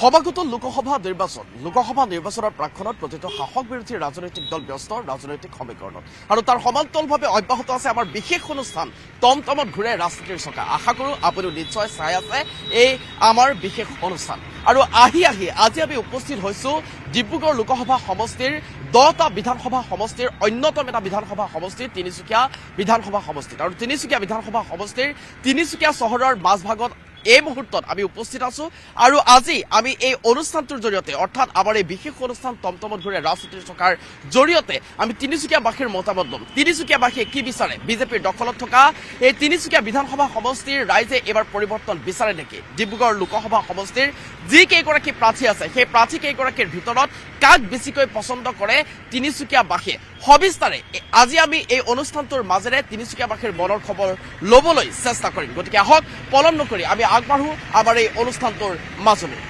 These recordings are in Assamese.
সভাগত লোকসভা নিৰ্বাচন লোকসভা নিৰ্বাচনৰ প্ৰাক্ষণত প্ৰতিটো শাসক বিৰোধী ৰাজনৈতিক দল ব্যস্ত ৰাজনৈতিক সমীকৰণত আৰু তাৰ সমান্তৰলভাৱে অব্যাহত আছে আমাৰ বিশেষ অনুষ্ঠান টমটমত ঘূৰে ৰাজনীতিৰ চকা আশা কৰোঁ আপুনিও নিশ্চয় চাই আছে এই আমাৰ বিশেষ অনুষ্ঠান আৰু আহি আহি আজি আমি উপস্থিত হৈছোঁ ডিব্ৰুগড় লোকসভা সমষ্টিৰ দহটা বিধানসভা সমষ্টিৰ অন্যতম এটা বিধানসভা সমষ্টি তিনিচুকীয়া বিধানসভা সমষ্টিত আৰু তিনিচুকীয়া বিধানসভা সমষ্টিৰ তিনিচুকীয়া চহৰৰ মাজভাগত এই মুহূৰ্তত আমি উপস্থিত আছো আৰু আজি আমি এই অনুষ্ঠানটোৰ জৰিয়তে অৰ্থাৎ আমাৰ এই বিশেষ অনুষ্ঠান টমটমত ঘূৰে ৰাজনীতিৰ চকাৰ জৰিয়তে আমি তিনিচুকীয়াবাসীৰ মতামত ল'ম তিনিচুকীয়াবাসীয়ে কি বিচাৰে বিজেপিৰ দখলত থকা এই তিনিচুকীয়া বিধানসভা সমষ্টিৰ ৰাইজে এইবাৰ পৰিৱৰ্তন বিচাৰে নেকি ডিব্ৰুগড় লোকসভা সমষ্টিৰ যিকেইগৰাকী প্ৰাৰ্থী আছে সেই প্ৰাৰ্থীকেইগৰাকীৰ ভিতৰত কাক বেছিকৈ পচন্দ কৰে তিনিচুকীয়াবাসীয়ে সবিস্তাৰে আজি আমি এই অনুষ্ঠানটোৰ মাজেৰে তিনিচুকীয়াবাসীৰ মনৰ খবৰ ল'বলৈ চেষ্টা কৰিম গতিকে আহক পলম নকৰি আমি আগবাড়ু আমাৰ এই অনুষ্ঠানটোৰ মাজলৈ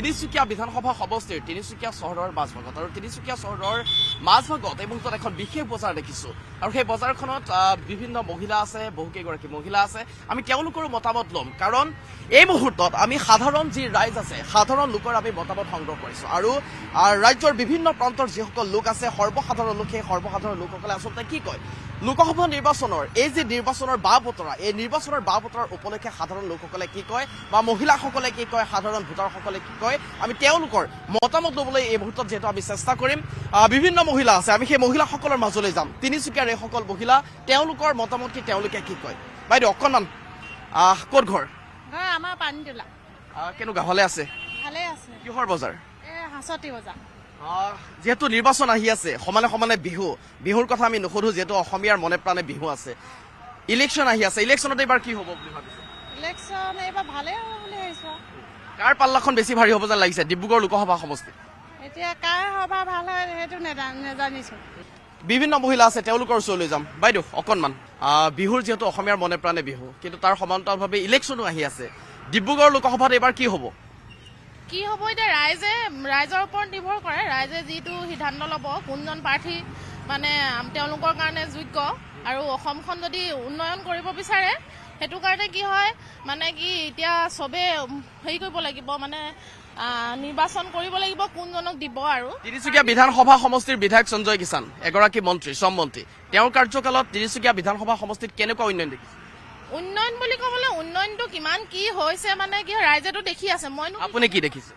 তিনিচুকীয়া বিধানসভা সমষ্টিৰ তিনিচুকীয়া চহৰৰ মাজভাগত আৰু তিনিচুকীয়া চহৰৰ মাজভাগত এই মুহূৰ্তত এখন বিশেষ বজাৰ দেখিছো আৰু সেই বজাৰখনত বিভিন্ন মহিলা আছে বহুকেইগৰাকী মহিলা আছে আমি তেওঁলোকৰো মতামত ল'ম কাৰণ এই মুহূৰ্তত আমি সাধাৰণ যি ৰাইজ আছে সাধাৰণ লোকৰ আমি মতামত সংগ্ৰহ কৰিছো আৰু ৰাজ্যৰ বিভিন্ন প্ৰান্তৰ যিসকল লোক আছে সৰ্বসাধাৰণ লোক সেই সৰ্বসাধাৰণ লোকসকলে আচলতে কি কয় লোকসভা নিৰ্বাচনৰ এই যি নিৰ্বাচনৰ বা বতৰা এই নিৰ্বাচনৰ বা বতৰাৰ উপলক্ষে সাধাৰণ লোকসকলে কি কয় বা মহিলাসকলে কি কয় সাধাৰণ ভোটাৰসকলে কি কয় হয় আমি তেওঁলোকৰ মতামত ল'বলৈ এই মুহূৰ্তত যিহেতু আমি চেষ্টা কৰিম বিভিন্ন মহিলা আছে আমি সেই মহিলাসকলৰ মাজলৈ যাম তিনিচুকীয়াৰ এইসকল মহিলা তেওঁলোকৰ মতামত কি তেওঁলোকে কি কয় বাইদেউ অকণমান ক'ত ঘৰ কিহৰ যিহেতু নিৰ্বাচন আহি আছে সমানে সমানে বিহু বিহুৰ কথা আমি নুসুধো যিহেতু অসমীয়াৰ মনে প্ৰাণে বিহু আছে ইলেকশ্যন আহি আছে ইলেকশ্যনত এইবাৰ কি হ'ব বুলি ভাবিছে ইলেকশ্যন এইবাৰ ভালেই কাৰ পাল্লাখন বেছি ভাৰী হ'ব যেন লাগিছে ডিব্ৰুগড় লোকসভা সমষ্টি এতিয়া কাৰ সভা ভাল হয় সেইটো নেজানিছো বিভিন্ন মহিলা আছে তেওঁলোকৰ ওচৰলৈ যাম বাইদেউ অকণমান বিহুৰ যিহেতু অসমীয়াৰ মনে প্ৰাণে বিহু কিন্তু তাৰ সমান্তৰালভাৱে ইলেকশ্যনো আহি আছে ডিব্ৰুগড় লোকসভাত এইবাৰ কি হ'ব কি হ'ব এতিয়া ৰাইজে ৰাইজৰ ওপৰত নিৰ্ভৰ কৰে ৰাইজে যিটো সিদ্ধান্ত ল'ব কোনজন প্ৰাৰ্থী মানে তেওঁলোকৰ কাৰণে যোগ্য আৰু অসমখন যদি উন্নয়ন কৰিব বিচাৰে সেইটো কাৰণে কি হয় মানে কি এতিয়া চবে হেৰি কৰিব লাগিব মানে নিৰ্বাচন কৰিব লাগিব কোনজনক দিব আৰু তিনিচুকীয়া বিধানসভা সমষ্টিৰ বিধায়ক সঞ্জয় কিষাণ এগৰাকী মন্ত্ৰী শ্ৰম মন্ত্ৰী তেওঁৰ কাৰ্যকালত তিনিচুকীয়া বিধানসভা সমষ্টিত কেনেকুৱা উন্নয়ন দেখিছে উন্নয়ন বুলি ক'বলৈ উন্নয়নটো কিমান কি হৈছে মানে কি ৰাইজেতো দেখি আছে মই আপুনি কি দেখিছে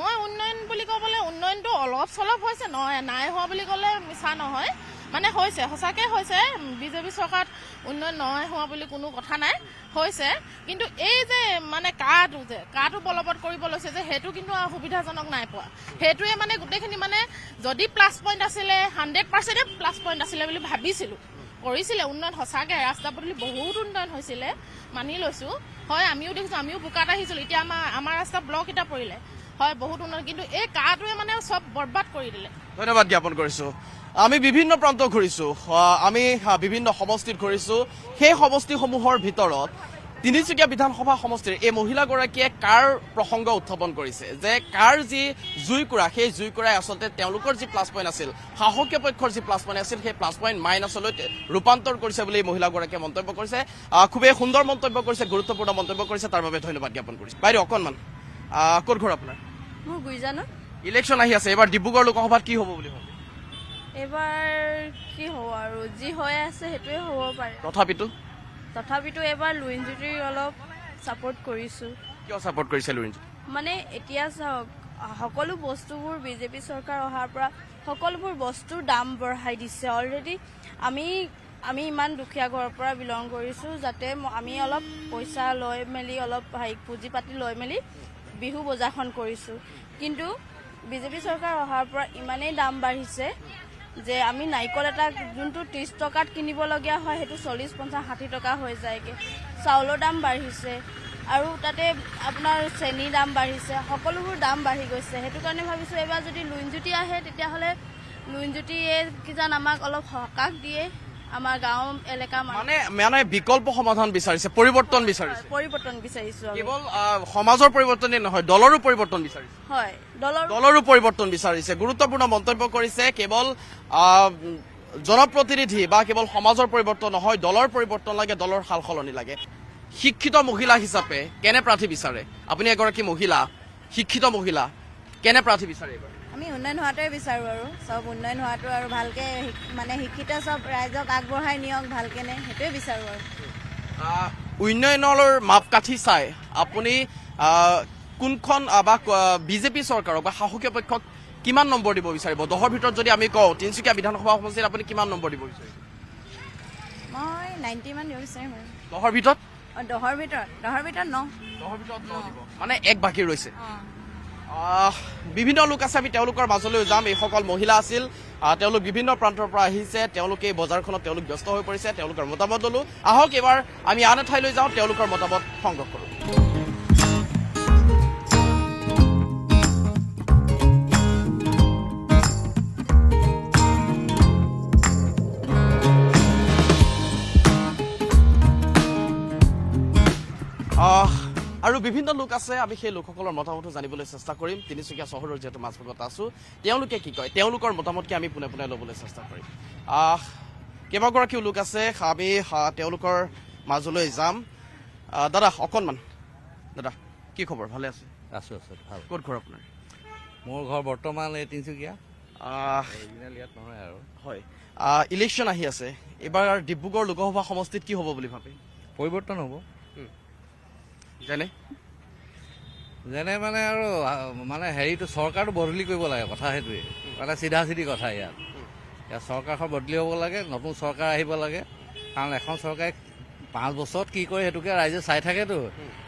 মই উন্নয়ন বুলি ক'বলৈ উন্নয়নটো অলপ চলপ হৈছে নহয় নাই হোৱা বুলি ক'লে মিছা নহয় মানে হৈছে সঁচাকৈ হৈছে বিজেপি চৰকাৰত উন্নয়ন নহয় হোৱা বুলি কোনো কথা নাই হৈছে কিন্তু এই যে মানে কাটো যে কাটো বলবৎ কৰিব লৈছে যে সেইটো কিন্তু সুবিধাজনক নাই পোৱা সেইটোৱে মানে গোটেইখিনি মানে যদি প্লাছ পইণ্ট আছিলে হাণ্ড্ৰেড পাৰ্চেণ্টে প্লাছ পইণ্ট আছিলে বুলি ভাবিছিলোঁ কৰিছিলে উন্নয়ন সঁচাকৈ ৰাস্তা পদূলি বহুত উন্নয়ন হৈছিলে মানি লৈছোঁ হয় আমিও দেখিছোঁ আমিও বোকাত আহিছিলোঁ এতিয়া আমাৰ আমাৰ ৰাস্তা ব্লক এটা পৰিলে হয় বহুত উন্নয়ন কিন্তু এই কাটোৱে মানে চব বৰবাদ কৰি দিলে ধন্যবাদ জ্ঞাপন কৰিছোঁ আমি বিভিন্ন প্ৰান্ত ঘূৰিছোঁ আমি বিভিন্ন সমষ্টিত ঘূৰিছো সেই সমষ্টিসমূহৰ ভিতৰত তিনিচুকীয়া বিধানসভা সমষ্টিৰ এই মহিলাগৰাকীয়ে কাৰ প্ৰসংগ উত্থাপন কৰিছে যে কাৰ যি জুইকুৰা সেই জুইকুৰাই আচলতে তেওঁলোকৰ যি প্লাছ পইণ্ট আছিল শাসকীয় পক্ষৰ যি প্লাছ পইণ্ট আছিল সেই প্লাছ পইণ্ট মাইনাছলৈ ৰূপান্তৰ কৰিছে বুলি এই মহিলাগৰাকীয়ে মন্তব্য কৰিছে খুবেই সুন্দৰ মন্তব্য কৰিছে গুৰুত্বপূৰ্ণ মন্তব্য কৰিছে তাৰ বাবে ধন্যবাদ জ্ঞাপন কৰিছে বাইদেউ অকণমান ক'ত ঘৰ আপোনাৰ ইলেকশ্যন আহি আছে এইবাৰ ডিব্ৰুগড় লোকসভাত কি হ'ব বুলি ভাবে এবাৰ কি হ'ব আৰু যি হৈ আছে সেইটোৱে হ'ব পাৰে তথাপিতো তথাপিতো এবাৰ লুইন জ্যোতিক অলপ ছাপৰ্ট কৰিছোঁ কিয় ছাপৰ্ট কৰিছে লুইন জ্যোতি মানে এতিয়া চাওক সকলো বস্তুবোৰ বিজেপি চৰকাৰ অহাৰ পৰা সকলোবোৰ বস্তুৰ দাম বঢ়াই দিছে অলৰেডি আমি আমি ইমান দুখীয়া ঘৰৰ পৰা বিলং কৰিছোঁ যাতে আমি অলপ পইচা লৈ মেলি অলপ হেৰি পুঁজি পাতি লৈ মেলি বিহু বজাৰখন কৰিছোঁ কিন্তু বিজেপি চৰকাৰ অহাৰ পৰা ইমানেই দাম বাঢ়িছে যে আমি নাৰিকল এটা যোনটো ত্ৰিছ টকাত কিনিবলগীয়া হয় সেইটো চল্লিছ পঞ্চাছ ষাঠি টকা হৈ যায়গৈ চাউলৰ দাম বাঢ়িছে আৰু তাতে আপোনাৰ চেনীৰ দাম বাঢ়িছে সকলোবোৰ দাম বাঢ়ি গৈছে সেইটো কাৰণে ভাবিছোঁ এইবাৰ যদি লুইনজ্যোতি আহে তেতিয়াহ'লে লুইনজ্যোতিয়ে কিজান আমাক অলপ সকাহ দিয়ে আমাৰ গাঁও এলেকা মানে মানে বিকল্প সমাধান বিচাৰিছে পৰিৱৰ্তন বিচাৰিছে পৰিৱৰ্তন বিচাৰিছো কেৱল সমাজৰ পৰিৱৰ্তনেই নহয় দলৰো পৰিৱৰ্তন বিচাৰিছে হয় দলৰ দলৰো পৰিৱৰ্তন বিচাৰিছে গুৰুত্বপূৰ্ণ মন্তব্য কৰিছে কেৱল জনপ্ৰতিনিধি বা কেৱল সমাজৰ পৰিৱৰ্তন নহয় দলৰ পৰিৱৰ্তন লাগে দলৰ সাল সলনি লাগে শিক্ষিত মহিলা হিচাপে কেনে প্ৰাৰ্থী বিচাৰে আপুনি এগৰাকী মহিলা শিক্ষিত মহিলা কেনে প্ৰাৰ্থী বিচাৰে এইবাৰ আমি উন্নয়ন হোৱাটোৱে বিচাৰোঁ আৰু চব উন্নয়ন হোৱাটো আৰু ভালকৈ মানে শিক্ষিত চব ৰাইজক আগবঢ়াই নিয়ক ভালকেনে সেইটোৱে বিচাৰোঁ আৰু উন্নয়নৰ মাপকাঠি চাই আপুনি কোনখন বা বিজেপি চৰকাৰক বা শাসকীয় পক্ষক কিমান নম্বৰ দিব বিচাৰিব দহৰ ভিতৰত যদি আমি কওঁ তিনিচুকীয়া বিধানসভা সমষ্টিত আপুনি কিমান নম্বৰ দিব বিচাৰিব মই নাইণ্টি দিব বিচাৰিম দহৰ ভিতৰত দহৰ ভিতৰত দহৰ ভিতৰত ন মানে এক বাকী ৰৈছে বিভিন্ন লোক আছে আমি তেওঁলোকৰ মাজলৈ যাম এইসকল মহিলা আছিল তেওঁলোক বিভিন্ন প্ৰান্তৰ পৰা আহিছে তেওঁলোকে এই বজাৰখনত তেওঁলোক ব্যস্ত হৈ পৰিছে তেওঁলোকৰ মতামত ল'লোঁ আহক এইবাৰ আমি আন এঠাইলৈ যাওঁ তেওঁলোকৰ মতামত সংগ্ৰহ কৰোঁ আৰু বিভিন্ন লোক আছে আমি সেই লোকসকলৰ মতামতো জানিবলৈ চেষ্টা কৰিম তিনিচুকীয়া চহৰৰ যিহেতু মাজভাগত আছোঁ তেওঁলোকে কি কয় তেওঁলোকৰ মতামতকে আমি পোনে পোনে ল'বলৈ চেষ্টা কৰিম কেইবাগৰাকীও লোক আছে আমি তেওঁলোকৰ মাজলৈ যাম দাদা অকণমান দাদা কি খবৰ ভালে আছে আছোঁ আছোঁ ভাল ক'ত ঘৰ আপোনাৰ মোৰ ঘৰ বৰ্তমান এই তিনিচুকীয়া ইলেকশ্যন আহি আছে এইবাৰ ডিব্ৰুগড় লোকসভা সমষ্টিত কি হ'ব বুলি ভাবে পৰিৱৰ্তন হ'ব জানে জানে মানে আৰু মানে হেৰিটো চৰকাৰটো বদলি কৰিব লাগে কথা সেইটোৱে মানে চিধা চিধি কথা ইয়াত ইয়াত চৰকাৰখন বদলি হ'ব লাগে নতুন চৰকাৰ আহিব লাগে কাৰণ এখন চৰকাৰে পাঁচ বছৰত কি কৰে সেইটোকে ৰাইজে চাই থাকেতো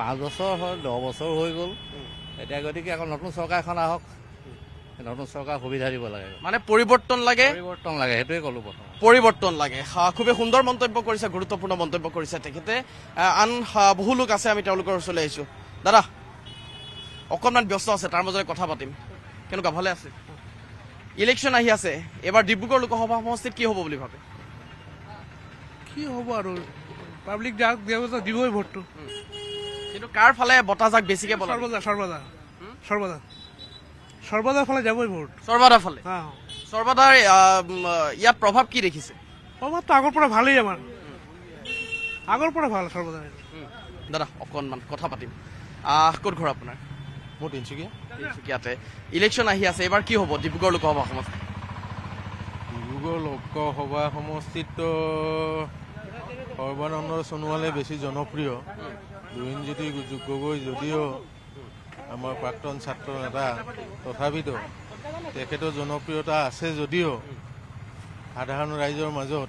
পাঁচ বছৰ হয় দহ বছৰ হৈ গ'ল এতিয়া গতিকে আকৌ নতুন চৰকাৰ এখন আহক নতুনকাৰ সুবিধা দিব লাগে মানে পৰিৱৰ্তন লাগে পৰিৱৰ্তন লাগে সেইটোৱে কলো পৰিৱৰ্তন লাগে খুবেই সুন্দৰ মন্তব্য কৰিছে গুৰুত্বপূৰ্ণ মন্তব্য কৰিছে তেখেতে আন বহু লোক আছে আমি তেওঁলোকৰ ওচৰলৈ আহিছো দাদা অকণমান ব্যস্ত আছে তাৰ মাজতে কথা পাতিম কেনেকুৱা ভালে আছে ইলেকশ্যন আহি আছে এইবাৰ ডিব্ৰুগড় লোকসভা সমষ্টিত কি হ'ব বুলি ভাবে কি হ'ব আৰু পাব্লিক যাক ব্যৱস্থা দিবই ভোটটো কিন্তু কাৰ ফালে বতাহজাক বেছিকে সৰ্বজা সৰ্বজা সৰ্বজা সর্বদার ফলে যাবই ভোট সর্বদার ফলে হ্যাঁ সর্বদার ইয়া প্রভাব কি রেখেছে প্রভাব তো আগর পরে ভালোই আমার আগর পরে ভালো সর্বদার দাদা অকনমান কথা পাতিম কত ঘর আপনার মোট ইনচুকিয়া ইনচুকিয়াতে ইলেকশন আহি আছে এবার কি হব ডিব্রুগড় লোকসভা সমষ্টি ডিব্রুগড় লোকসভা সমষ্টিত সর্বানন্দ সোনোয়ালে বেশি জনপ্রিয় দুইনজ্যোতি গগৈ যদিও আমাৰ প্ৰাক্তন ছাত্ৰ নেতা তথাপিতো তেখেতৰ জনপ্ৰিয়তা আছে যদিও সাধাৰণ ৰাইজৰ মাজত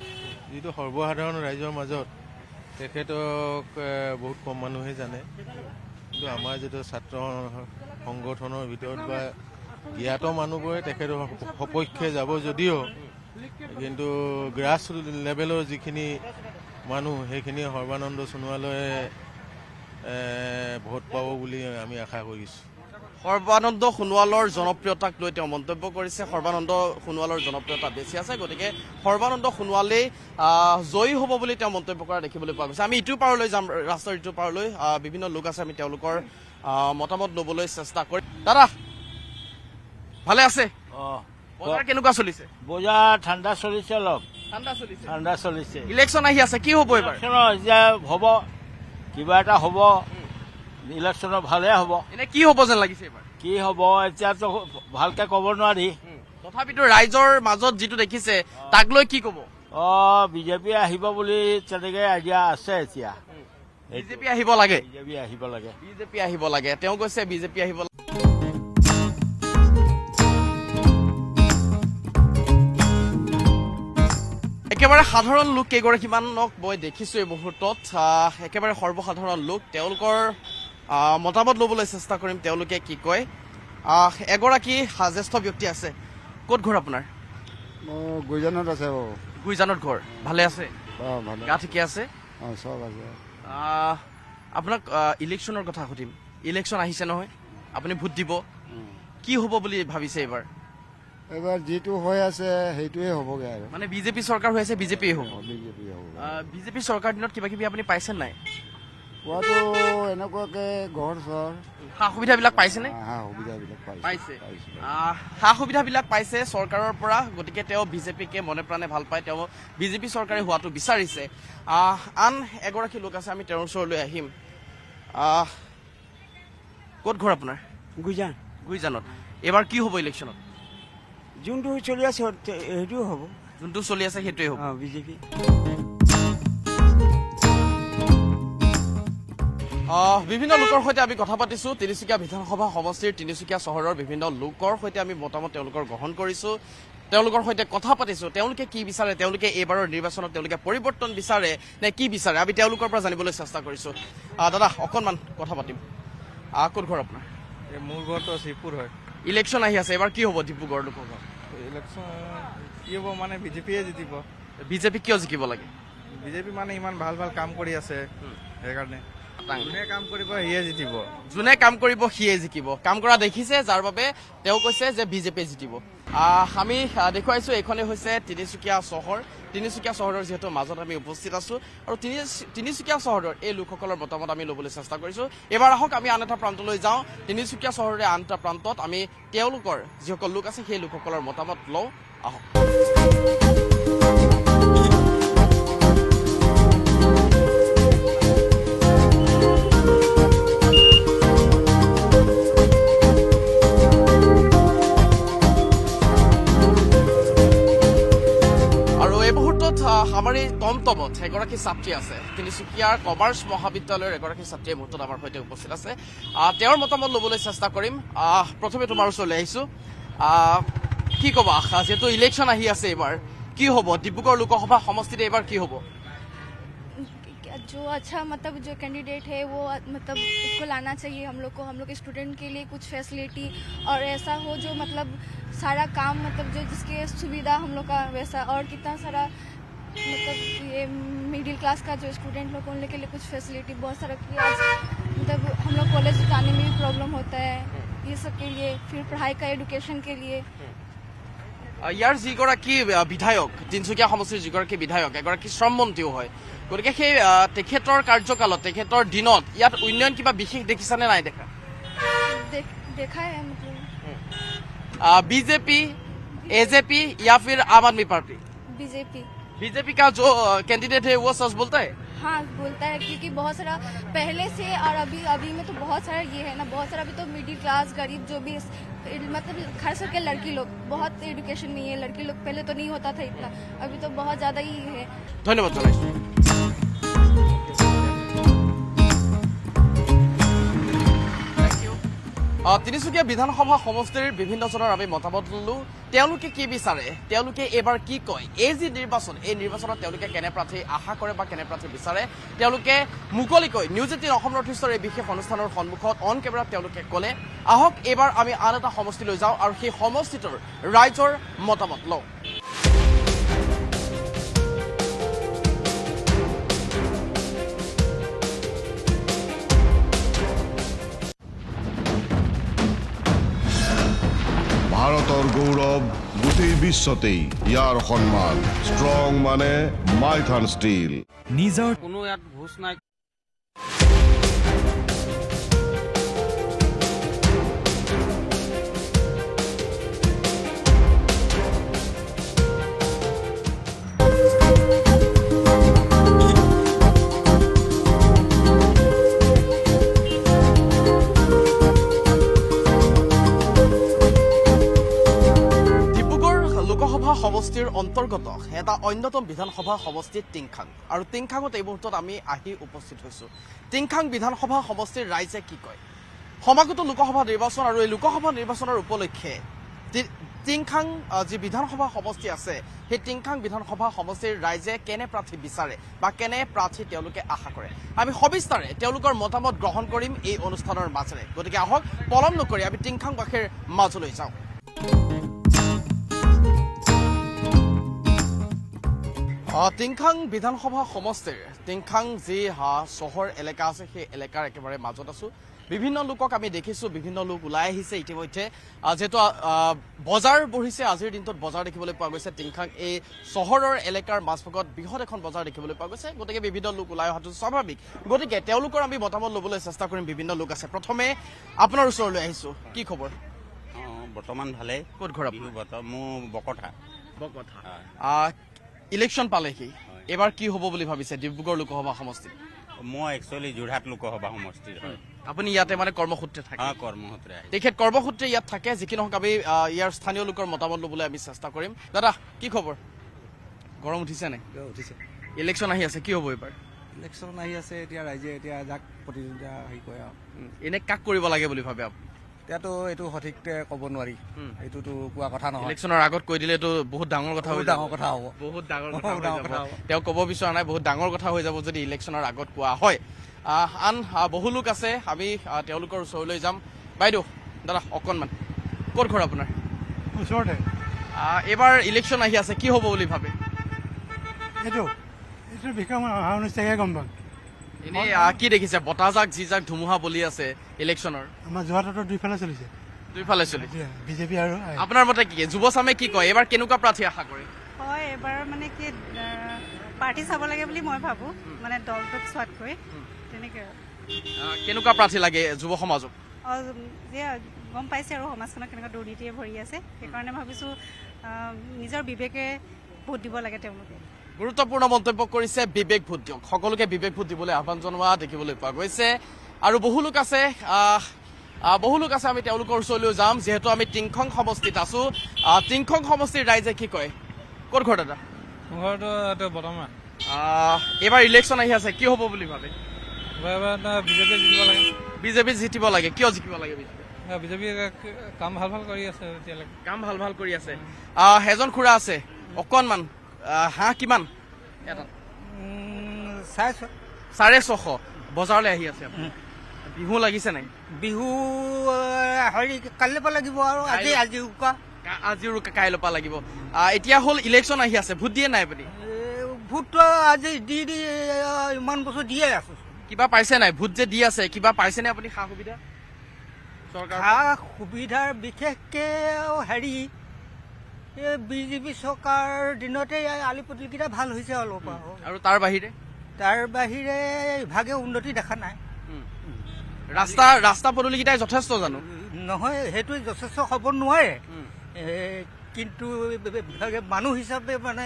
যিটো সৰ্বসাধাৰণ ৰাইজৰ মাজত তেখেতক বহুত কম মানুহে জানে কিন্তু আমাৰ যিটো ছাত্ৰ সংগঠনৰ ভিতৰত বা জ্ঞাত মানুহবোৰে তেখেতৰ সপক্ষে যাব যদিও কিন্তু গ্ৰাছ লেভেলৰ যিখিনি মানুহ সেইখিনি সৰ্বানন্দ সোণোৱালৰ ভোট পাব বুলি আমি আশা কৰিছোঁ সৰ্বানন্দ সোণোৱালৰ জনপ্ৰিয়তাক লৈ তেওঁ মন্তব্য কৰিছে সৰ্বানন্দ সোণোৱালৰ জনপ্ৰিয়তা বেছি আছে গতিকে সৰ্বানন্দ সোণোৱালেই জয়ী হ'ব বুলি তেওঁ মন্তব্য কৰা দেখিবলৈ পোৱা গৈছে আমি ইটো পাৰলৈ যাম ৰাস্তাৰ ইটো পাৰলৈ বিভিন্ন লোক আছে আমি তেওঁলোকৰ মতামত ল'বলৈ চেষ্টা কৰিম দাদা ভালে আছে কেনেকুৱা চলিছে বজাৰ ঠাণ্ডা চলিছে অলপ ঠাণ্ডা চলিছে ইলেকশ্যন আহি আছে কি হ'ব এইবাৰ হ'ব কিবা এটা হব ইলেকশ্যনৰ ভালে হব কি হব যেন লাগিছে এবাৰ কি হব এতিয়াতো ভালকে কব নোৱাৰি তথাপিতো ৰাইজৰ মাজত যিটো দেখিছে তাক লৈ কি কব অ বিজেপি আহিব বুলি তেনেকে আইডিয়া আছে এতিয়া বিজেপি আহিব লাগে বিজেপি আহিব লাগে বিজেপি আহিব লাগে তেওঁ কৈছে বিজেপি আহিব লাগে একেবাৰে সাধাৰণ লোক কেইগৰাকীমানক মই দেখিছোঁ এই মুহূৰ্তত একেবাৰে সৰ্বসাধাৰণ লোক তেওঁলোকৰ মতামত ল'বলৈ চেষ্টা কৰিম তেওঁলোকে কি কয় এগৰাকী জ্যেষ্ঠ ব্যক্তি আছে ক'ত ঘৰ আপোনাৰ ঘৰ ভালে আছে গা ঠিকে আছে আপোনাক ইলেকশ্যনৰ কথা সুধিম ইলেকশ্যন আহিছে নহয় আপুনি ভোট দিব কি হ'ব বুলি ভাবিছে এইবাৰ এবাৰ যিটো হৈ আছে সেইটোৱে হবগৈ আৰু মানে বিজেপি চৰকাৰ হৈ আছে বিজেপিয়ে হ'ব বিজেপিয়ে হ'ব বিজেপি চৰকাৰ দিনত কিবা কিবি আপুনি পাইছে নাই পোৱাটো এনেকুৱাকৈ ঘৰ চৰ সা সুবিধাবিলাক পাইছেনে পাইছে সা সুবিধাবিলাক পাইছে চৰকাৰৰ পৰা গতিকে তেওঁ বিজেপিকে মনে প্ৰাণে ভাল পায় তেওঁ বিজেপি চৰকাৰে হোৱাটো বিচাৰিছে আন এগৰাকী লোক আছে আমি তেওঁৰ ওচৰলৈ আহিম ক'ত ঘৰ আপোনাৰ গুইজান গুইজানত এইবাৰ কি হ'ব ইলেকশ্যনত যোনটো চলি আছে সেইটোও হ'ব যোনটো চলি আছে সেইটোৱে হ'ব বিজেপি বিভিন্ন লোকৰ সৈতে আমি কথা পাতিছোঁ তিনিচুকীয়া বিধানসভা সমষ্টিৰ তিনিচুকীয়া চহৰৰ বিভিন্ন লোকৰ সৈতে আমি মতামত তেওঁলোকৰ গ্ৰহণ কৰিছোঁ তেওঁলোকৰ সৈতে কথা পাতিছোঁ তেওঁলোকে কি বিচাৰে তেওঁলোকে এইবাৰৰ নিৰ্বাচনত তেওঁলোকে পৰিৱৰ্তন বিচাৰে নে কি বিচাৰে আমি তেওঁলোকৰ পৰা জানিবলৈ চেষ্টা কৰিছোঁ দাদা অকণমান কথা পাতিম ক'ত ঘৰ আপোনাৰ মোৰ ঘৰটো শিৱপুৰ হয় ইলেকশ্যন আহি আছে এবাৰ কি হ'ব ডিব্ৰুগড় লোকসভা ইলেকশ্যন কি হ'ব মানে বিজেপিয়ে জিকিব বিজেপি কিয় জিকিব লাগে বিজেপি মানে ইমান ভাল ভাল কাম কৰি আছে সেইকাৰণে যোনে কাম কৰিব সিয়ে জিকিব কাম কৰা দেখিছে যাৰ বাবে তেওঁ কৈছে যে বিজেপিয়ে জিকিব আমি দেখুৱাইছো এইখনে হৈছে তিনিচুকীয়া চহৰ তিনিচুকীয়া চহৰৰ যিহেতু মাজত আমি উপস্থিত আছো আৰু তিনিচুকীয়া চহৰৰ এই লোকসকলৰ মতামত আমি ল'বলৈ চেষ্টা কৰিছো এইবাৰ আহক আমি আন এটা প্ৰান্তলৈ যাওঁ তিনিচুকীয়া চহৰৰে আন এটা প্ৰান্তত আমি তেওঁলোকৰ যিসকল লোক আছে সেই লোকসকলৰ মতামত লওঁ আহক আমাৰ এই কম এগৰাকী ছাত্ৰী আছে কিন্তু কমাৰ্চ মহাবিদ্যালয়ৰ এগৰাকী ছাত্ৰীয়ে মুহূৰ্তত আমাৰ সৈতে উপস্থিত আছে তেওঁৰ মতামত ল'বলৈ চেষ্টা কৰিম প্ৰথমে তোমাৰ ওচৰলৈ আহিছোঁ কি ক'বা যিহেতু ইলেকশ্যন আহি আছে এইবাৰ কি হ'ব ডিব্ৰুগড় লোকসভা সমষ্টিত এইবাৰ কি হ'ব जो अच्छा मतलब जो कैंडिडेट है मतलब ये मिडिल क्लास का जो स्टूडेंट लोग उनके लिए कुछ फैसिलिटी बहुत सारा की आज मतलब हम लोग कॉलेज जाने में भी प्रॉब्लम होता है ये सब के लिए फिर पढ़ाई का एडुकेशन के लिए ইয়াৰ যিগৰাকী বিধায়ক তিনিচুকীয়া সমষ্টিৰ যিগৰাকী বিধায়ক এগৰাকী শ্ৰমমন্ত্ৰীও হয় গতিকে সেই তেখেতৰ কাৰ্যকালত তেখেতৰ দিনত ইয়াত উন্নয়ন কিবা বিশেষ দেখিছা নে নাই দেখা বিজেপি এ জে পি য়া ফিৰ আম আদমী পাৰ্টি বিজেপি बीजेपी का जो कैंडिडेट है वो सच बोलता है हाँ बोलता है क्योंकि बहुत सारा पहले से और अभी अभी में तो बहुत सारा ये है ना बहुत सारा अभी तो मिडिल क्लास गरीब जो भी मतलब खास करके लड़की लोग बहुत एडुकेशन नहीं है लड़की लोग पहले तो नहीं होता था इतना अभी तो बहुत ज़्यादा ही है धन्यवाद তিনিচুকীয়া বিধানসভা সমষ্টিৰ বিভিন্নজনৰ আমি মতামত ললো তেওঁলোকে কি বিচাৰে তেওঁলোকে এইবাৰ কি কয় এই যি নিৰ্বাচন এই নিৰ্বাচনত তেওঁলোকে কেনে প্ৰাৰ্থী আশা কৰে বা কেনে প্ৰাৰ্থী বিচাৰে তেওঁলোকে মুকলিকৈ নিউজ এইটিন অসম নৰ্থ ইষ্টৰ এই বিশেষ অনুষ্ঠানৰ সন্মুখত অন কেমেৰাত তেওঁলোকে ক'লে আহক এইবাৰ আমি আন এটা সমষ্টিলৈ যাওঁ আৰু সেই সমষ্টিটোৰ ৰাইজৰ মতামত লওঁ ইয়াৰ গৌৰৱ গোটেই বিশ্বতেই ইয়াৰ সন্মান ষ্ট্ৰং মানে মাইথান ষ্টীল নিজৰ কোনো ইয়াত ঘোষ নাই সমষ্টিৰ অন্তৰ্গত এটা অন্যতম বিধানসভা সমষ্টি টিংখাং আৰু টিংখাঙত এই মুহূৰ্তত আমি আহি উপস্থিত হৈছোঁ টিংখাং বিধানসভা সমষ্টিৰ ৰাইজে কি কয় সমাগত লোকসভা নিৰ্বাচন আৰু এই লোকসভা নিৰ্বাচনৰ উপলক্ষে টিংখাং যি বিধানসভা সমষ্টি আছে সেই টিংখাং বিধানসভা সমষ্টিৰ ৰাইজে কেনে প্ৰাৰ্থী বিচাৰে বা কেনে প্ৰাৰ্থী তেওঁলোকে আশা কৰে আমি সবিস্তাৰে তেওঁলোকৰ মতামত গ্ৰহণ কৰিম এই অনুষ্ঠানৰ মাজেৰে গতিকে আহক পলম নকৰি আমি টিংখাংবাসীৰ মাজলৈ যাওঁ টিংখাং বিধানসভা সমষ্টিৰ টিংখাং যি চহৰ এলেকা আছে সেই এলেকাৰ একেবাৰে মাজত আছো বিভিন্ন লোকক আমি দেখিছোঁ বিভিন্ন লোক ওলাই আহিছে ইতিমধ্যে যিহেতু বজাৰ বহিছে আজিৰ দিনটোত বজাৰ দেখিবলৈ পোৱা গৈছে টিংখাং এই চহৰৰ এলেকাৰ মাজভাগত বৃহৎ এখন বজাৰ দেখিবলৈ পোৱা গৈছে গতিকে বিভিন্ন লোক ওলাই অহাটো স্বাভাৱিক গতিকে তেওঁলোকৰ আমি মতামত ল'বলৈ চেষ্টা কৰিম বিভিন্ন লোক আছে প্ৰথমে আপোনাৰ ওচৰলৈ আহিছোঁ কি খবৰ বৰ্তমান ভালেই ক'ত ঘৰ মোৰ বকঠা ইলেকশ্যন পালেহি এবাৰ কি হ'ব বুলি ভাবিছে ডিব্ৰুগড় লোকসভা সমষ্টিত মই একচুৱেলি যোৰহাট লোকসভা সমষ্টিৰ হয় আপুনি ইয়াতে মানে কৰ্মসূত্ৰে থাকে কৰ্মসূত্ৰে তেখেত কৰ্মসূত্ৰে ইয়াত থাকে যি কি আমি ইয়াৰ স্থানীয় লোকৰ মতামত ল'বলৈ আমি চেষ্টা কৰিম দাদা কি খবৰ গৰম উঠিছে নে উঠিছে ইলেকশ্যন আহি আছে কি হ'ব এইবাৰ ইলেকশ্যন আহি আছে এতিয়া ৰাইজে এতিয়া যাক প্ৰতিদ্বন্দ্বিতা হেৰি কৰে এনে কাক কৰিব লাগে বুলি ভাবে আপুনি এতিয়াতো এইটো সঠিক কব নোৱাৰি এইটোতো কোৱা কথা নহয় ইলেকশ্যনৰ আগত কৈ দিলেতো বহুত ডাঙৰ কথা হৈ ডাঙৰ কথা হ'ব বহুত ডাঙৰ কথা হ'ব তেওঁ ক'ব বিচৰা নাই বহুত ডাঙৰ কথা হৈ যাব যদি ইলেকশ্যনৰ আগত কোৱা হয় আন বহু লোক আছে আমি তেওঁলোকৰ ওচৰলৈ যাম বাইদেউ দাদা অকণমান ক'ত ঘৰ আপোনাৰ ওচৰতে এইবাৰ ইলেকশ্যন আহি আছে কি হ'ব বুলি ভাবে এইটো এইটো বিষয়ে মই অহা ঊনৈছ গম পাম কি দেখিছে বতাহজাক যি যাক ধুমুহা বলি আছে ইলেকশ্যনৰ আমাৰ যোৰহাটত দুইফালে চলিছে দুইফালে চলিছে বিজেপি আৰু আপোনাৰ মতে কি যুৱচামে কি কয় এইবাৰ কেনেকুৱা প্ৰাৰ্থী আশা কৰে হয় এইবাৰ মানে কি পাৰ্টি চাব লাগে বুলি মই ভাবোঁ মানে দলটোত চোৱাতকৈ তেনেকৈ আৰু কেনেকুৱা প্ৰাৰ্থী লাগে যুৱ সমাজক গম পাইছে আৰু সমাজখনক কেনেকুৱা দুৰ্নীতিয়ে ভৰি আছে সেইকাৰণে ভাবিছোঁ নিজৰ বিবেকে ভোট দিব লাগে তেওঁলোকে গুৰুত্বপূৰ্ণ মন্তব্য কৰিছে বিবেকভোট দিয়ক সকলোকে ভোট দিবলৈ আহ্বান জনোৱা দেখিবলৈ পোৱা গৈছে আৰু বহু লোক আছে বহু লোক আছে আমি তেওঁলোকৰ ওচৰলৈও যাম যিহেতু আমি টিংখং সমষ্টিত আছো টিংখং সমষ্টিৰ ৰাইজে কি কয় ক'ত ঘৰ দাদা ঘৰটো বৰ্তমান এইবাৰ ইলেকশ্যন আহি আছে কি হ'ব বুলি ভাবে বিজেপি জিতিব লাগে কিয় জিকিব লাগে বিজেপি কাম ভাল ভাল কৰি আছে এজন খুৰা আছে অকণমান হাঁহ কিমান চাৰে ছশ বজাৰলৈ আহি আছে বিহু লাগিছে নাই বিহু হেৰি কাইলৈ পৰা লাগিব আৰু আজি আজি উকা আজিৰ কাইলৈ পৰা লাগিব এতিয়া হ'ল ইলেকশ্যন আহি আছে ভোট দিয়ে নাই আপুনি ভোটটো আজি দি দি ইমান বছৰ দিয়ে আছো কিবা পাইছে নাই ভোট যে দি আছে কিবা পাইছে নাই আপুনি সা সুবিধা সা সুবিধাৰ বিশেষকৈ হেৰি এই বিজেপি চৰকাৰ দিনতে ইয়াৰ আলি পদূলিকেইটা ভাল হৈছে অলপ আৰু তাৰ বাহিৰে তাৰ বাহিৰে ইভাগে উন্নতি দেখা নাই ৰাস্তা ৰাস্তা পদূলিকেইটাই যথেষ্ট জানো নহয় সেইটো যথেষ্ট হ'ব নোৱাৰে কিন্তু মানুহ হিচাপে মানে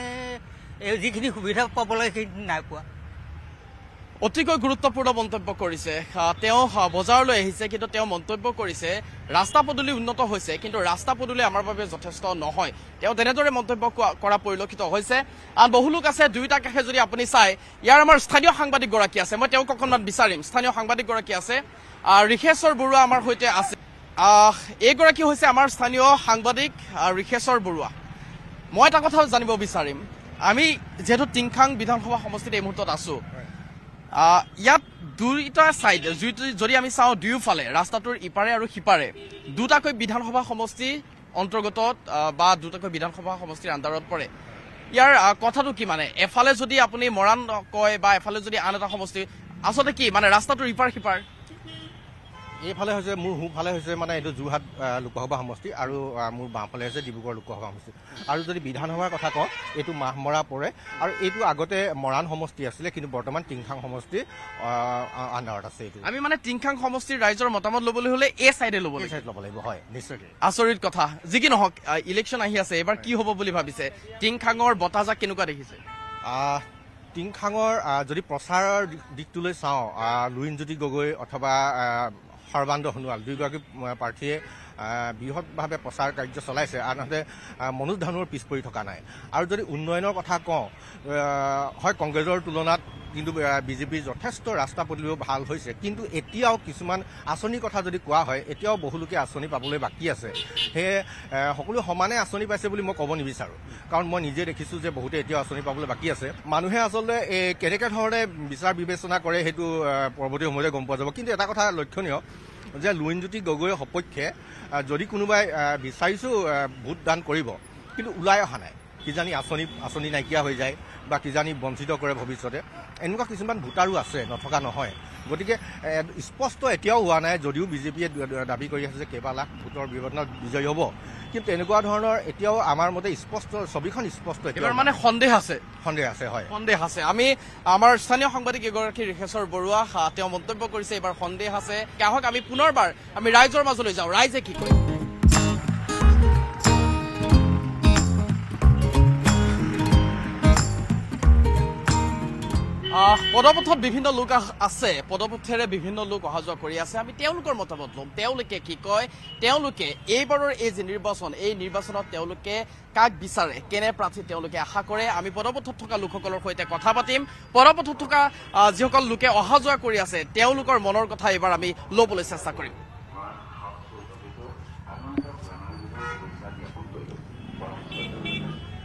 যিখিনি সুবিধা পাব লাগে সেইখিনি নাই পোৱা অতিকৈ গুৰুত্বপূৰ্ণ মন্তব্য কৰিছে তেওঁ বজাৰলৈ আহিছে কিন্তু তেওঁ মন্তব্য কৰিছে ৰাস্তা পদূলি উন্নত হৈছে কিন্তু ৰাস্তা পদূলি আমাৰ বাবে যথেষ্ট নহয় তেওঁ তেনেদৰে মন্তব্য কৰা পৰিলক্ষিত হৈছে আন বহু লোক আছে দুয়োটা কাষে যদি আপুনি চায় ইয়াৰ আমাৰ স্থানীয় সাংবাদিকগৰাকী আছে মই তেওঁক অকণমান বিচাৰিম স্থানীয় সাংবাদিকগৰাকী আছে ঋষেশ্বৰ বৰুৱা আমাৰ সৈতে আছে এইগৰাকী হৈছে আমাৰ স্থানীয় সাংবাদিক ঋষেশ্বৰ বৰুৱা মই এটা কথা জানিব বিচাৰিম আমি যিহেতু টিংখাং বিধানসভা সমষ্টিত এই মুহূৰ্তত আছোঁ ইয়াত দুইটা চাইড যদি আমি চাওঁ দুয়োফালে ৰাস্তাটোৰ ইপাৰে আৰু সিপাৰে দুটাকৈ বিধানসভা সমষ্টি অন্তৰ্গত বা দুটাকৈ বিধানসভা সমষ্টিৰ আণ্ডাৰত পৰে ইয়াৰ কথাটো কি মানে এফালে যদি আপুনি মৰাণ কয় বা এফালে যদি আন এটা সমষ্টি আচলতে কি মানে ৰাস্তাটোৰ ইপাৰ সিপাৰ এইফালে হৈছে মোৰ সোঁফালে হৈছে মানে এইটো যোৰহাট লোকসভা সমষ্টি আৰু মোৰ বাওঁফালে হৈছে ডিব্ৰুগড় লোকসভা সমষ্টি আৰু যদি বিধানসভাৰ কথা কওঁ এইটো মাহমৰা পৰে আৰু এইটো আগতে মৰাণ সমষ্টি আছিলে কিন্তু বৰ্তমান টিংখাং সমষ্টি আণ্ডাৰত আছে এইটো আমি মানে টিংখাং সমষ্টিৰ ৰাইজৰ মতামত ল'বলৈ হ'লে এই চাইডে ল'ব লাগিব ল'ব লাগিব হয় নিশ্চয়কৈ আচৰিত কথা যি কি নহওক ইলেকশ্যন আহি আছে এইবাৰ কি হ'ব বুলি ভাবিছে টিংখাঙৰ বতাহজাক কেনেকুৱা দেখিছে টিংখাঙৰ যদি প্ৰচাৰৰ দিশটোলৈ চাওঁ লুইনজ্যোতি গগৈ অথবা সৰ্বানন্দ সোণোৱাল দুয়োগৰাকী প্ৰাৰ্থীয়ে বৃহৎভাৱে প্ৰচাৰ কাৰ্য চলাইছে আনহাতে মনোজ ধানুৰ পিছ পৰি থকা নাই আৰু যদি উন্নয়নৰ কথা কওঁ হয় কংগ্ৰেছৰ তুলনাত কিন্তু বিজেপিৰ যথেষ্ট ৰাস্তা পদূলিও ভাল হৈছে কিন্তু এতিয়াও কিছুমান আঁচনিৰ কথা যদি কোৱা হয় এতিয়াও বহুলোকে আঁচনি পাবলৈ বাকী আছে সেয়ে সকলো সমানে আঁচনি পাইছে বুলি মই ক'ব নিবিচাৰোঁ কাৰণ মই নিজে দেখিছোঁ যে বহুতে এতিয়াও আঁচনি পাবলৈ বাকী আছে মানুহে আচলতে এই কেনেকৈ ধৰণে বিচাৰ বিবেচনা কৰে সেইটো পৰৱৰ্তী সময়তে গম পোৱা যাব কিন্তু এটা কথা লক্ষণীয় যে লুইনজ্যোতি গগৈৰ সপক্ষে যদি কোনোবাই বিচাৰিছোঁ ভোটদান কৰিব কিন্তু ওলাই অহা নাই কিজানি আঁচনি আঁচনি নাইকিয়া হৈ যায় বা কিজানি বঞ্চিত কৰে ভৱিষ্যতে এনেকুৱা কিছুমান ভোটাৰো আছে নথকা নহয় গতিকে স্পষ্ট এতিয়াও হোৱা নাই যদিও বিজেপিয়ে দাবী কৰি আছে যে কেইবা লাখ ভোটৰ বিবদনত বিজয়ী হ'ব কিন্তু এনেকুৱা ধৰণৰ এতিয়াও আমাৰ মতে স্পষ্ট ছবিখন স্পষ্ট এতিয়া মানে সন্দেহ আছে সন্দেহ আছে হয় সন্দেহ আছে আমি আমাৰ স্থানীয় সাংবাদিক এগৰাকী ঋষেশ্বৰ বৰুৱা তেওঁ মন্তব্য কৰিছে এইবাৰ সন্দেহ আছে আহক আমি পুনৰবাৰ আমি ৰাইজৰ মাজলৈ যাওঁ ৰাইজে কি কয় পদপথত বিভিন্ন লোক আছে পদপথেৰে বিভিন্ন লোক অহা যোৱা কৰি আছে আমি তেওঁলোকৰ মতামত ল'ম তেওঁলোকে কি কয় তেওঁলোকে এইবাৰৰ এই যি নিৰ্বাচন এই নিৰ্বাচনত তেওঁলোকে কাক বিচাৰে কেনে প্ৰাৰ্থী তেওঁলোকে আশা কৰে আমি পদপথত থকা লোকসকলৰ সৈতে কথা পাতিম পদপথত থকা যিসকল লোকে অহা যোৱা কৰি আছে তেওঁলোকৰ মনৰ কথা এইবাৰ আমি ল'বলৈ চেষ্টা কৰিম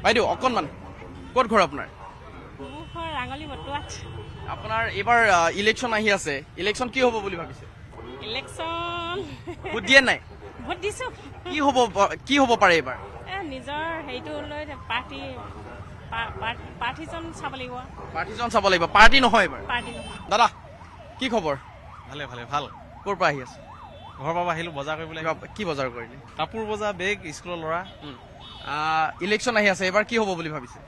বাইদেউ অকণমান ক'ত ঘৰ আপোনাৰ ৰঙালী বটুৱাত আপোনাৰ এবাৰ ইলেকচন আহি আছে ইলেকচন কি হ'ব বুলি ভাবিছে ইলেকচন ভোট দিয়ে নাই ভোট দিছো কি হ'ব কি হ'ব পাৰে এবাৰ নিজৰ হেৰিটো লৈ পাৰ্টি পাৰ্টিজন চাব লাগিব পাৰ্টিজন চাব লাগিব পাৰ্টি নহয় এবাৰ পাৰ্টি নহয় দাদা কি খবৰ ভালে ভালে ভাল ক'ৰ পৰা আহি আছে ঘৰৰ পৰা আহিলোঁ বজাৰ কৰিবলৈ কি বজাৰ কৰিলে কাপোৰ বজাৰ বেগ স্কুলৰ ল'ৰা ইলেকচন আহি আছে এইবাৰ কি হ'ব বুলি ভাবিছে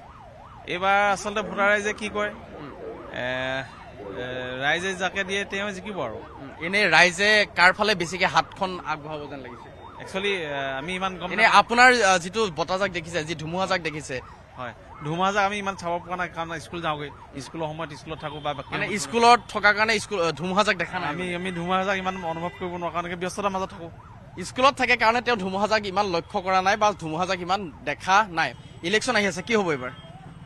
এইবাৰ আচলতে ভোটাৰ ৰাইজে কি কয় ৰাইজে যাকে দিয়ে তেওঁ জিকিব আৰু এনেই ৰাইজে কাৰ ফালে বেছিকে হাতখন আগবঢ়াব যেন লাগিছে একচুৱেলি আমি ইমান গম এনেই আপোনাৰ যিটো বতাহজাক দেখিছে যি ধুমুহাজাক দেখিছে হয় ধুমুহাজাক আমি ইমান চাব পৰা নাই কাৰণ স্কুল যাওঁগৈ স্কুলৰ সময়ত স্কুলত থাকোঁ বা মানে স্কুলত থকাৰ কাৰণে স্কুল ধুমুহাজাক দেখা নাই আমি আমি ধুমুহাজাক ইমান অনুভৱ কৰিব নোৱাৰোঁ কাৰণ ব্যস্ততাৰ মাজত থাকোঁ স্কুলত থাকে কাৰণে তেওঁ ধুমুহাজাক ইমান লক্ষ্য কৰা নাই বা ধুমুহাজাক ইমান দেখা নাই ইলেকশ্যন আহি আছে কি হ'ব এইবাৰ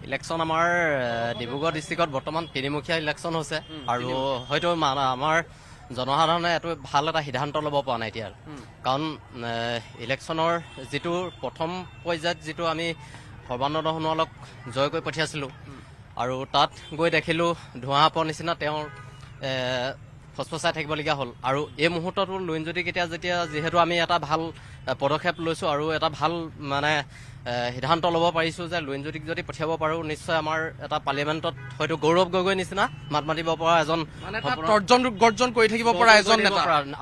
ইলেকশ্যন আমাৰ ডিব্ৰুগড় ডিষ্ট্ৰিক্টত বৰ্তমান তিনিমুখীয়া ইলেকশ্যন হৈছে আৰু হয়তো আমাৰ জনসাধাৰণে এইটো ভাল এটা সিদ্ধান্ত ল'ব পৰা নাই এতিয়া কাৰণ ইলেকশ্যনৰ যিটো প্ৰথম পৰ্যায়ত যিটো আমি সৰ্বানন্দ সোণোৱালক জয় কৰি পঠিয়াইছিলোঁ আৰু তাত গৈ দেখিলোঁ ধোঁৱা হাপৰ নিচিনা তেওঁৰ ফচফচাই থাকিবলগীয়া হ'ল আৰু এই মুহূৰ্ততো লোন যদি কেতিয়া যেতিয়া যিহেতু আমি এটা ভাল পদক্ষেপ লৈছোঁ আৰু এটা ভাল মানে সিদ্ধান্ত ল'ব পাৰিছোঁ যে লোন যদি যদি পঠিয়াব পাৰোঁ নিশ্চয় আমাৰ এটা পাৰ্লিয়ামেণ্টত হয়তো গৌৰৱ গগৈ নিচিনা মাত মাতিব পৰা এজন তৰ্জন গৰ্জন কৰি থাকিব পৰা এজন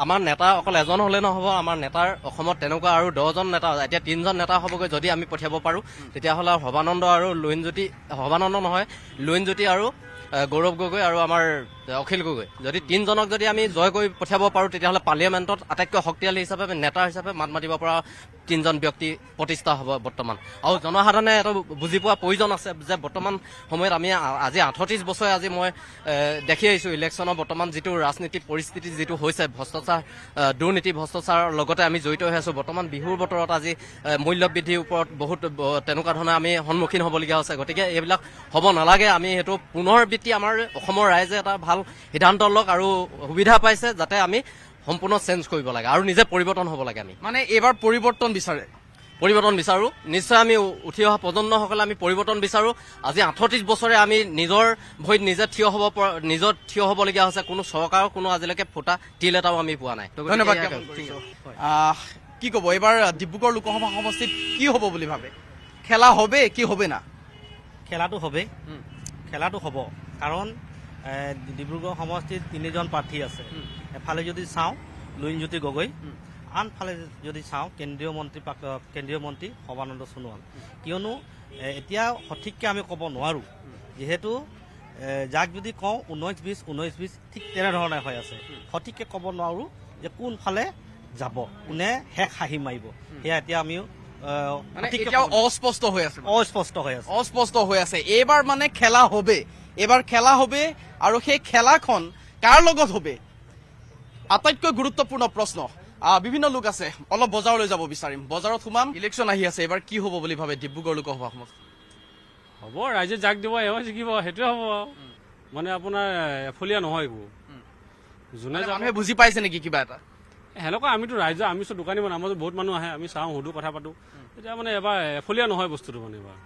আমাৰ নেতা অকল এজন হ'লে নহ'ব আমাৰ নেতাৰ অসমত তেনেকুৱা আৰু দহজন নেতা এতিয়া তিনিজন নেতা হ'বগৈ যদি আমি পঠিয়াব পাৰোঁ তেতিয়াহ'লে আৰু সৰ্বানন্দ আৰু লোন জ্যোতি সভানন্দ নহয় লোন জ্যোতি আৰু গৌৰৱ গগৈ আৰু আমাৰ অখিল গগৈ যদি তিনিজনক যদি আমি জয় কৰি পঠিয়াব পাৰোঁ তেতিয়াহ'লে পাৰ্লিয়ামেণ্টত আটাইতকৈ শক্তিশালী হিচাপে নেতা হিচাপে মাত মাতিব পৰা তিনিজন ব্যক্তি প্ৰতিষ্ঠা হ'ব বৰ্তমান আৰু জনসাধাৰণে এটা বুজি পোৱা প্ৰয়োজন আছে যে বৰ্তমান সময়ত আমি আজি আঠত্ৰিছ বছৰে আজি মই দেখি আহিছোঁ ইলেকশ্যনৰ বৰ্তমান যিটো ৰাজনীতি পৰিস্থিতি যিটো হৈছে ভ্ৰষ্টাচাৰ দুৰ্নীতি ভ্ৰষ্টাচাৰৰ লগতে আমি জড়িত হৈ আছোঁ বৰ্তমান বিহুৰ বতৰত আজি মূল্য বৃদ্ধিৰ ওপৰত বহুত তেনেকুৱা ধৰণে আমি সন্মুখীন হ'বলগীয়া হৈছে গতিকে এইবিলাক হ'ব নালাগে আমি সেইটো পুনৰ বৃত্তি আমাৰ অসমৰ ৰাইজে এটা ভাল ভাল সিদ্ধান্ত লওক আৰু সুবিধা পাইছে যাতে আমি সম্পূৰ্ণ চেঞ্জ কৰিব লাগে আৰু নিজে পৰিৱৰ্তন হ'ব লাগে আমি মানে এইবাৰ পৰিৱৰ্তন বিচাৰে পৰিৱৰ্তন বিচাৰোঁ নিশ্চয় আমি উঠি অহা প্ৰজন্মসকলে আমি পৰিৱৰ্তন বিচাৰোঁ আজি আঠত্ৰিছ বছৰে আমি নিজৰ ভৰিত নিজে থিয় হ'ব নিজত থিয় হ'বলগীয়া হৈছে কোনো চৰকাৰৰ কোনো আজিলৈকে ফুটা তিল এটাও আমি পোৱা নাই ধন্যবাদ কি ক'ব এইবাৰ ডিব্ৰুগড় লোকসভা সমষ্টিত কি হ'ব বুলি ভাবে খেলা হ'বেই কি হ'বে না খেলাটো হ'বেই খেলাটো হ'ব কাৰণ ডিব্ৰুগড় সমষ্টিত তিনিজন প্ৰাৰ্থী আছে এফালে যদি চাওঁ লুইনজ্যোতি গগৈ আনফালে যদি চাওঁ কেন্দ্ৰীয় মন্ত্ৰী কেন্দ্ৰীয় মন্ত্ৰী সৰ্বানন্দ সোণোৱাল কিয়নো এতিয়া সঠিককৈ আমি ক'ব নোৱাৰোঁ যিহেতু যাক যদি কওঁ ঊনৈছ বিছ ঊনৈছ বিছ ঠিক তেনেধৰণে হৈ আছে সঠিককৈ ক'ব নোৱাৰোঁ যে কোনফালে যাব কোনে শেষ হাঁহি মাৰিব সেয়া এতিয়া আমিও অস্পষ্ট হৈ আছে অস্পষ্ট হৈ আছে অস্পষ্ট হৈ আছে এইবাৰ মানে খেলা হবেই এবাৰ খেলা হ'ব আৰু সেই খেলাখন কাৰ লগত হ'ব আটাইতকৈ গুৰুত্বপূৰ্ণ প্ৰশ্ন বিভিন্ন লোক আছে অলপ বজাৰলৈ যাব বিচাৰিম বজাৰত সোমাম ইলেকশ্যন আহি আছে এইবাৰ কি হ'ব বুলি ভাবে ডিব্ৰুগড় লোকসভা সমষ্টি হ'ব ৰাইজে যাক দিব এওঁ জিকিব সেইটোৱে হ'ব মানে আপোনাৰ এফলীয়া নহয় এইবোৰ যোনে মানুহে বুজি পাইছে নেকি কিবা এটা সেনেকুৱা আমিতো ৰাইজৰ আমি চব দোকানী মানে আমাৰ বহুত মানুহ আহে আমি চাওঁ সুধো কথা পাতোঁ এতিয়া মানে এবাৰ এফলীয়া নহয় বস্তুটো মানে এবাৰ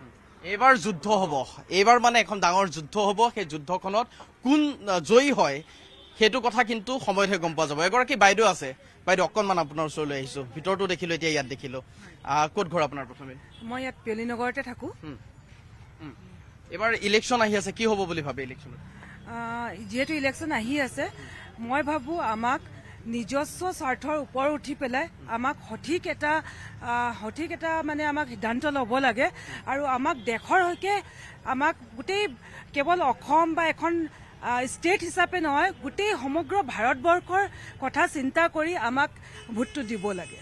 এইবাৰ যুদ্ধ হ'ব এইবাৰ মানে এখন ডাঙৰ যুদ্ধ হ'ব সেই যুদ্ধখনত কোন জয়ী হয় সেইটো কথা কিন্তু সময়তহে গম পোৱা যাব এগৰাকী বাইদেউ আছে বাইদেউ অকণমান আপোনাৰ ওচৰলৈ আহিছোঁ ভিতৰতো দেখিলোঁ এতিয়া ইয়াত দেখিলোঁ ক'ত ঘৰ আপোনাৰ প্ৰথমে মই ইয়াত পিয়লি নগৰতে থাকোঁ এইবাৰ ইলেকশ্যন আহি আছে কি হ'ব বুলি ভাবে ইলেকশ্যনত যিহেতু ইলেকশ্যন আহি আছে মই ভাবোঁ আমাক নিজস্ব স্বাৰ্থৰ ওপৰ উঠি পেলাই আমাক সঠিক এটা সঠিক এটা মানে আমাক সিদ্ধান্ত ল'ব লাগে আৰু আমাক দেশৰ হকে আমাক গোটেই কেৱল অসম বা এখন ষ্টেট হিচাপে নহয় গোটেই সমগ্ৰ ভাৰতবৰ্ষৰ কথা চিন্তা কৰি আমাক ভোটটো দিব লাগে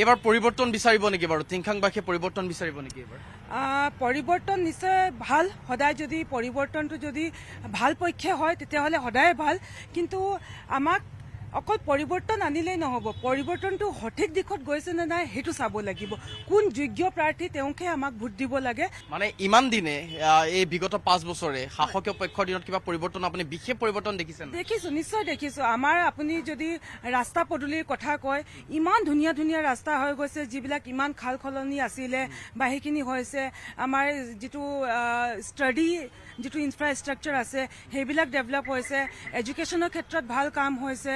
এইবাৰ পৰিৱৰ্তন বিচাৰিব নেকি বাৰু তিংখাংবাসীয়ে পৰিৱৰ্তন বিচাৰিব নেকি এইবাৰ পৰিৱৰ্তন নিশ্চয় ভাল সদায় যদি পৰিৱৰ্তনটো যদি ভাল পক্ষে হয় তেতিয়াহ'লে সদায় ভাল কিন্তু আমাক অকল পৰিৱৰ্তন আনিলেই নহ'ব পৰিৱৰ্তনটো সঠিক দিশত গৈছেনে নাই সেইটো চাব লাগিব কোন যোগ্য প্ৰাৰ্থী তেওঁকে আমাক ভোট দিব লাগে মানে ইমান দিনে এই বিগত পাঁচ বছৰে শাসকীয় পক্ষৰ দিনত কিবা পৰিৱৰ্তন আপুনি বিশেষ পৰিৱৰ্তন দেখিছে দেখিছোঁ নিশ্চয় দেখিছোঁ আমাৰ আপুনি যদি ৰাস্তা পদূলিৰ কথা কয় ইমান ধুনীয়া ধুনীয়া ৰাস্তা হৈ গৈছে যিবিলাক ইমান খাল সলনি আছিলে বা সেইখিনি হৈছে আমাৰ যিটো ষ্টাডি যিটো ইনফ্ৰাষ্ট্ৰাকচাৰ আছে সেইবিলাক ডেভেলপ হৈছে এডুকেশ্যনৰ ক্ষেত্ৰত ভাল কাম হৈছে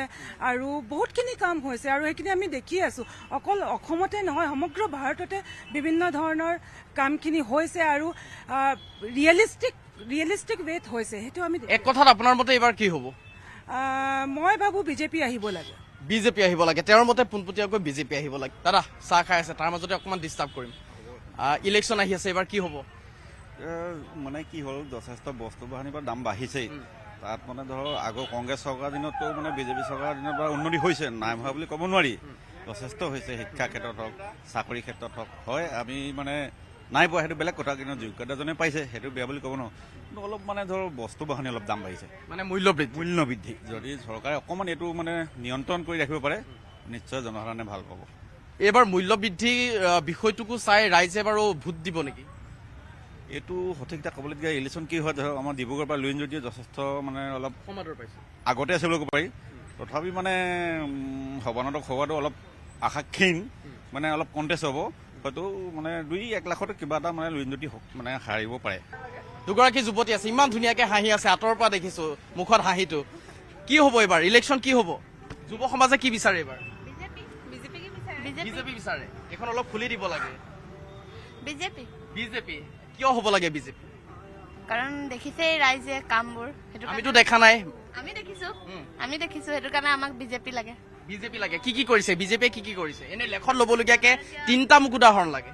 আৰু বহুতখিনি কাম হৈছে আৰু সেইখিনি আমি দেখি আছোঁ অকল অসমতে নহয় সমগ্ৰ ভাৰততে বিভিন্ন ধৰণৰ কামখিনি হৈছে আৰু ৰিয়েলিষ্টিক ৰিয়েলিষ্টিক ৱেত হৈছে সেইটো আমি এক কথাত আপোনাৰ মতে এইবাৰ কি হ'ব মই ভাবোঁ বিজেপি আহিব লাগে বিজেপি আহিব লাগে তেওঁৰ মতে পোনপটীয়াকৈ বিজেপি আহিব লাগে দাদা চাহ খাই আছে তাৰ মাজতে অকণমান ডিষ্টাৰ্ব কৰিম ইলেকশ্যন আহি আছে এইবাৰ কি হ'ব মানে কি হ'ল যথেষ্ট বস্তু বাহানিৰ পৰা দাম বাঢ়িছেই তাত মানে ধৰক আগৰ কংগ্ৰেছ চৰকাৰৰ দিনতো মানে বিজেপি চৰকাৰৰ দিনত বাৰু উন্নতি হৈছে নাই হোৱা বুলি ক'ব নোৱাৰি যথেষ্ট হৈছে শিক্ষাৰ ক্ষেত্ৰত হওক চাকৰি ক্ষেত্ৰত হওক হয় আমি মানে নাই পোৱা সেইটো বেলেগ কথা কিন্তু যোগ্যতাজনে পাইছে সেইটো বেয়া বুলি ক'ব নোৱাৰোঁ কিন্তু অলপ মানে ধৰক বস্তু বাহানি অলপ দাম বাঢ়িছে মানে মূল্য বৃদ্ধি মূল্য বৃদ্ধি যদি চৰকাৰে অকণমান এইটো মানে নিয়ন্ত্ৰণ কৰি ৰাখিব পাৰে নিশ্চয় জনসাধাৰণে ভাল পাব এইবাৰ মূল্য বৃদ্ধি বিষয়টোকো চাই ৰাইজে বাৰু ভোট দিব নেকি এইটো সঠিক এটা ক'বলগীয়া ইলেকশ্যন কি হয় ধৰক আমাৰ ডিব্ৰুগড় পৰা লুইন যদিও যথেষ্ট মানে অলপ আগতে আছে বুলি ক'ব পাৰি তথাপি মানে সভানদক হোৱাটো অলপ আশাক্ষীণ মানে অলপ কণ্টেষ্ট হ'ব হয়তো মানে দুই এক লাখত কিবা এটা মানে লুইন যদি মানে হাৰিব পাৰে দুগৰাকী যুৱতী আছে ইমান ধুনীয়াকৈ হাঁহি আছে আঁতৰৰ পৰা দেখিছোঁ মুখত হাঁহিটো কি হ'ব এইবাৰ ইলেকশ্যন কি হ'ব যুৱ সমাজে কি বিচাৰে এইবাৰ বিজেপি বিচাৰে এইখন অলপ খুলি দিব লাগে বিজেপি বিজেপি কিয় হ'ব লাগে বিজেপি কাৰণ দেখিছেই ৰাইজে কামবোৰ সেইটো আমিতো দেখা নাই আমি দেখিছো আমি দেখিছো সেইটো কাৰণে আমাক বিজেপি লাগে বিজেপি লাগে কি কি কৰিছে বিজেপিয়ে কি কি কৰিছে এনে লেখত ল'বলগীয়াকে তিনিটা মোক উদাহৰণ লাগে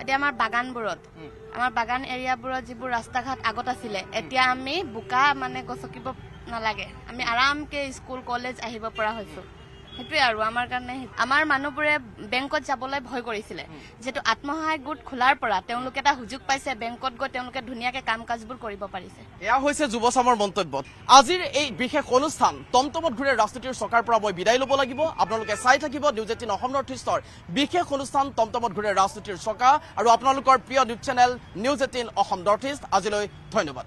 এতিয়া আমাৰ বাগানবোৰত আমাৰ বাগান এৰিয়াবোৰত যিবোৰ ৰাস্তা ঘাট আগত আছিলে এতিয়া আমি বোকা মানে গচকিব নালাগে আমি আৰামকে স্কুল কলেজ আহিব পৰা হৈছোঁ সেইটোৱে আৰু আমাৰ কাৰণে আমাৰ মানুহবোৰে বেংকত যাবলৈ ভয় কৰিছিলে যিহেতু আত্মসহায়ক গোট খোলাৰ পৰা তেওঁলোকে এটা সুযোগ পাইছে বেংকত গৈ তেওঁলোকে ধুনীয়াকে কাম কাজবোৰ কৰিব পাৰিছে এয়া হৈছে যুৱচামৰ মন্তব্য আজিৰ এই বিশেষ অনুষ্ঠান টমটমত ঘূৰে ৰাজনীতিৰ চকাৰ পৰা মই বিদায় ল'ব লাগিব আপোনালোকে চাই থাকিব নিউজ এইটিন অসম নৰ্থ ইষ্টৰ বিশেষ অনুষ্ঠান টমটমত ঘূৰে ৰাজনীতিৰ চকা আৰু আপোনালোকৰ প্ৰিয় news channel news eighteen Assam north east আজিলৈ ধন্যবাদ